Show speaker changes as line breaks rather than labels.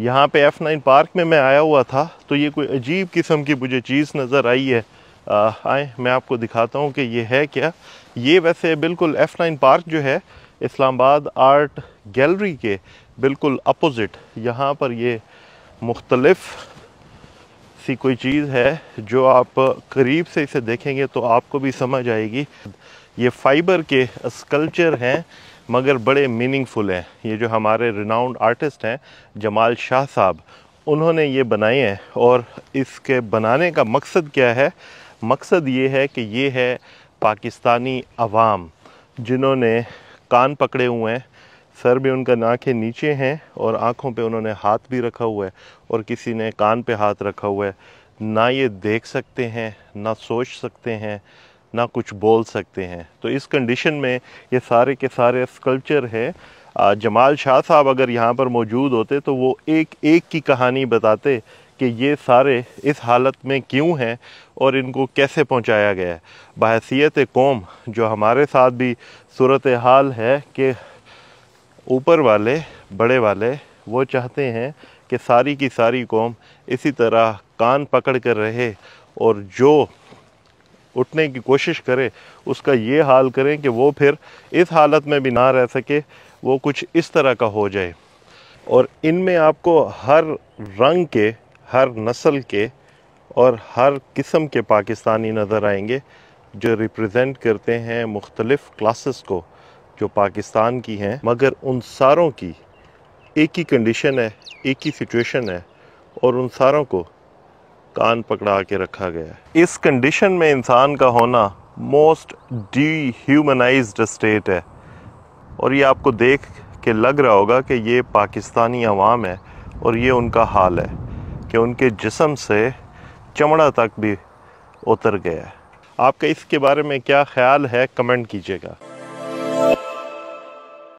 यहाँ पे F nine park में मैं आया हुआ था तो ये कोई अजीब किस्म की मुझे चीज़ नज़र आई है आए मैं आपको दिखाता हूँ कि ये है क्या ये वैसे बिल्कुल एफ़ नाइन पार्क जो है इस्लामाबाद आर्ट गैलरी के बिल्कुल अपोज़िट यहाँ पर ये मुख्तलफ़ सी कोई चीज़ है जो आप करीब से इसे देखेंगे तो आपको भी समझ आएगी ये फाइबर के स्कल्चर हैं मगर बड़े मीनिंगफुल हैं ये जो हमारे रिनाउंड आर्टिस्ट हैं जमाल शाह साहब उन्होंने ये बनाए हैं और इसके बनाने का मकसद क्या है मकसद ये है कि ये है पाकिस्तानी अवाम जिन्होंने कान पकड़े हुए हैं सर भी उनका नाखें नीचे हैं और आँखों पे उन्होंने हाथ भी रखा हुआ है और किसी ने कान पे हाथ रखा हुआ है ना ये देख सकते हैं ना सोच सकते हैं ना कुछ बोल सकते हैं तो इस कंडीशन में ये सारे के सारे स्कल्पचर है जमाल शाह साहब अगर यहाँ पर मौजूद होते तो वो एक एक की कहानी बताते कि ये सारे इस हालत में क्यों हैं और इनको कैसे पहुँचाया गया है बहसीत कौम जो हमारे साथ भी सूरत हाल है कि ऊपर वाले बड़े वाले वो चाहते हैं कि सारी की सारी कौम इसी तरह कान पकड़ कर रहे और जो उठने की कोशिश करें उसका ये हाल करें कि वो फिर इस हालत में भी ना रह सके वो कुछ इस तरह का हो जाए और इनमें आपको हर रंग के हर नस्ल के और हर किस्म के पाकिस्तानी नज़र आएंगे जो रिप्रेजेंट करते हैं मुख्तलिफ़ क्लासेस को जो पाकिस्तान की हैं मगर उन सारों की एक ही कंडीशन है एक ही सिचुएशन है और उन सारों को कान पकड़ा के रखा गया है इस कंडीशन में इंसान का होना मोस्ट डीह्यूमनाइज स्टेट है और ये आपको देख के लग रहा होगा कि ये पाकिस्तानी अवाम है और ये उनका हाल है कि उनके जिसम से चमड़ा तक भी उतर गया है आपका इसके बारे में क्या ख्याल है कमेंट कीजिएगा